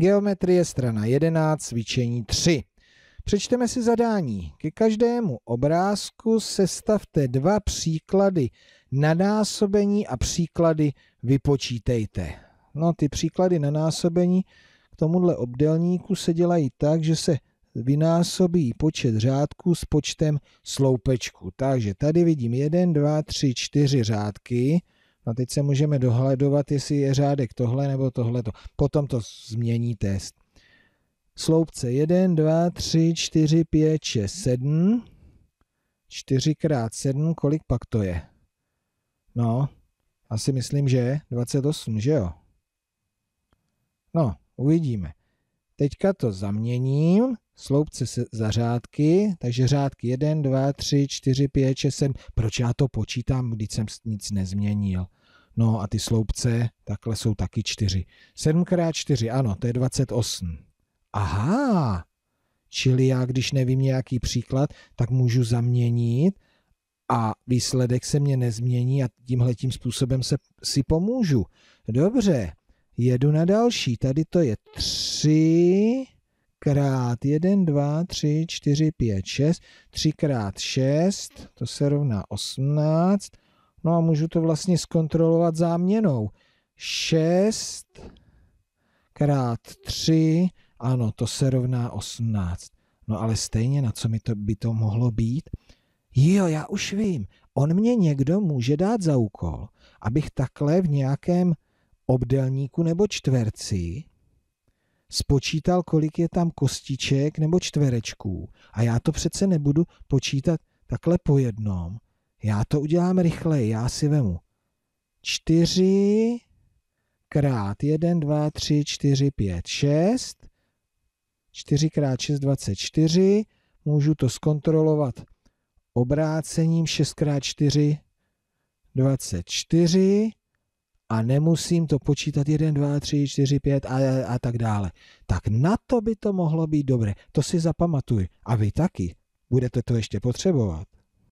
Geometrie strana 11, cvičení 3. Přečteme si zadání. Ke každému obrázku sestavte dva příklady na násobení a příklady vypočítejte. No ty příklady na násobení k tomuhle obdelníku se dělají tak, že se vynásobí počet řádků s počtem sloupečku. Takže tady vidím 1, 2, 3, 4 řádky. No teď se můžeme dohledovat, jestli je řádek tohle nebo tohleto. Potom to změní test. Sloupce 1, 2, 3, 4, 5, 6, 7. 4 krát 7, kolik pak to je? No, asi myslím, že 28, že jo? No, uvidíme. Teďka to zaměním, sloupce se za řádky, takže řádky 1, 2, 3, 4, 5, 6, 7. Proč já to počítám, když jsem nic nezměnil? No a ty sloupce takhle jsou taky 4. 7x4, ano, to je 28. Aha, čili já, když nevím nějaký příklad, tak můžu zaměnit a výsledek se mě nezmění a tímhle tím způsobem se, si pomůžu. Dobře, jedu na další. Tady to je 3 krát 1, 2, 3, 4, 5, 6. 3 krát 6, to se rovná 18. No a můžu to vlastně zkontrolovat záměnou. 6 krát 3, ano, to se rovná 18. No ale stejně, na co mi to by to mohlo být? Jo, já už vím. On mě někdo může dát za úkol, abych takhle v nějakém obdelníku nebo čtverci spočítal, kolik je tam kostiček nebo čtverečků. A já to přece nebudu počítat takhle po jednom, já to udělám rychleji, já si vemu. 4 krát 1, 2, 3, 4, 5, 6. 4 krát 6, 24. Můžu to zkontrolovat obrácením 6 krát 4, 24 a nemusím to počítat 1, 2, 3, 4, 5 a, a a tak dále. Tak na to by to mohlo být dobré. To si zapamatuj. A vy taky. Budete to ještě potřebovat.